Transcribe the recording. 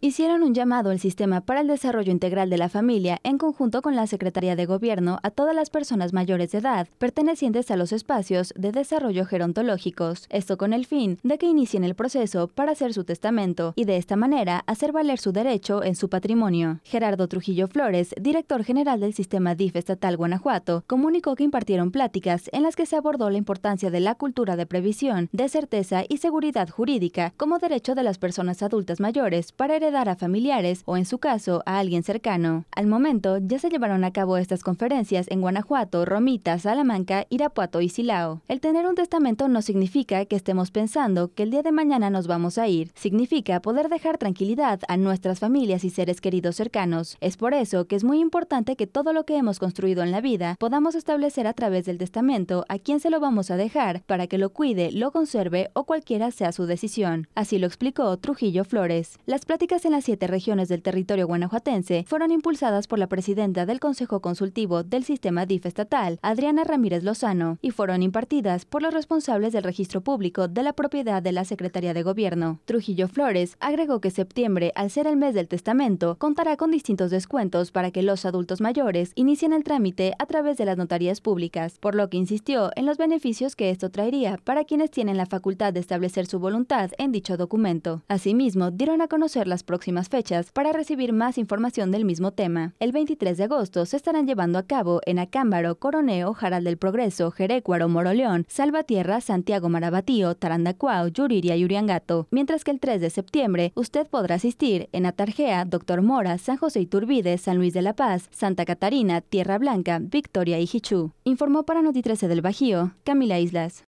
hicieron un llamado al Sistema para el Desarrollo Integral de la Familia en conjunto con la Secretaría de Gobierno a todas las personas mayores de edad pertenecientes a los espacios de desarrollo gerontológicos, esto con el fin de que inicien el proceso para hacer su testamento y de esta manera hacer valer su derecho en su patrimonio. Gerardo Trujillo Flores, director general del Sistema DIF Estatal Guanajuato, comunicó que impartieron pláticas en las que se abordó la importancia de la cultura de previsión, de certeza y seguridad jurídica como derecho de las personas adultas mayores para heredar dar a familiares o, en su caso, a alguien cercano. Al momento, ya se llevaron a cabo estas conferencias en Guanajuato, Romita, Salamanca, Irapuato y Silao. El tener un testamento no significa que estemos pensando que el día de mañana nos vamos a ir, significa poder dejar tranquilidad a nuestras familias y seres queridos cercanos. Es por eso que es muy importante que todo lo que hemos construido en la vida podamos establecer a través del testamento a quién se lo vamos a dejar para que lo cuide, lo conserve o cualquiera sea su decisión. Así lo explicó Trujillo Flores. Las pláticas en las siete regiones del territorio guanajuatense fueron impulsadas por la presidenta del Consejo Consultivo del Sistema DIF estatal, Adriana Ramírez Lozano, y fueron impartidas por los responsables del registro público de la propiedad de la Secretaría de Gobierno. Trujillo Flores agregó que septiembre, al ser el mes del testamento, contará con distintos descuentos para que los adultos mayores inicien el trámite a través de las notarías públicas, por lo que insistió en los beneficios que esto traería para quienes tienen la facultad de establecer su voluntad en dicho documento. Asimismo, dieron a conocer las próximas fechas para recibir más información del mismo tema. El 23 de agosto se estarán llevando a cabo en Acámbaro, Coroneo, Jaral del Progreso, Jerecuaro, Moroleón, Salvatierra, Santiago Marabatío, Tarandacuao, Yuriria y Uriangato, mientras que el 3 de septiembre usted podrá asistir en Atarjea, Doctor Mora, San José Iturbide, San Luis de la Paz, Santa Catarina, Tierra Blanca, Victoria y Hichú. Informó para Noti 13 del Bajío, Camila Islas.